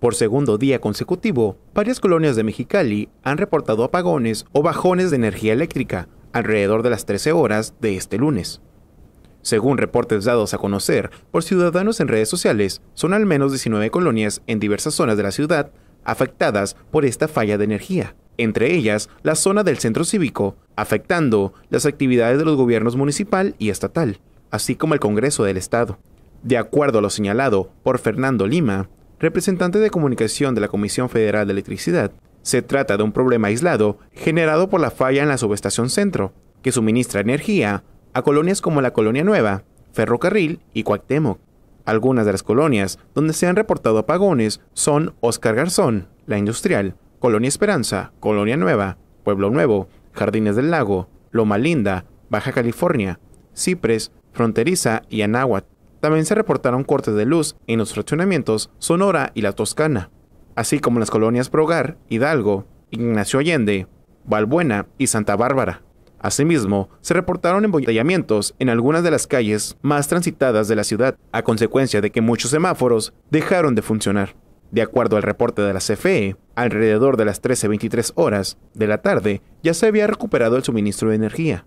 Por segundo día consecutivo, varias colonias de Mexicali han reportado apagones o bajones de energía eléctrica alrededor de las 13 horas de este lunes. Según reportes dados a conocer por ciudadanos en redes sociales, son al menos 19 colonias en diversas zonas de la ciudad afectadas por esta falla de energía, entre ellas la zona del centro cívico, afectando las actividades de los gobiernos municipal y estatal, así como el Congreso del Estado. De acuerdo a lo señalado por Fernando Lima, representante de comunicación de la Comisión Federal de Electricidad, se trata de un problema aislado generado por la falla en la subestación centro, que suministra energía a colonias como la Colonia Nueva, Ferrocarril y Cuauhtémoc. Algunas de las colonias donde se han reportado apagones son Oscar Garzón, La Industrial, Colonia Esperanza, Colonia Nueva, Pueblo Nuevo, Jardines del Lago, Loma Linda, Baja California, Cipres, Fronteriza y Anáhuac. También se reportaron cortes de luz en los fraccionamientos Sonora y La Toscana, así como en las colonias Progar, Hidalgo, Ignacio Allende, Valbuena y Santa Bárbara. Asimismo, se reportaron embotellamientos en algunas de las calles más transitadas de la ciudad, a consecuencia de que muchos semáforos dejaron de funcionar. De acuerdo al reporte de la CFE, alrededor de las 13.23 horas de la tarde ya se había recuperado el suministro de energía,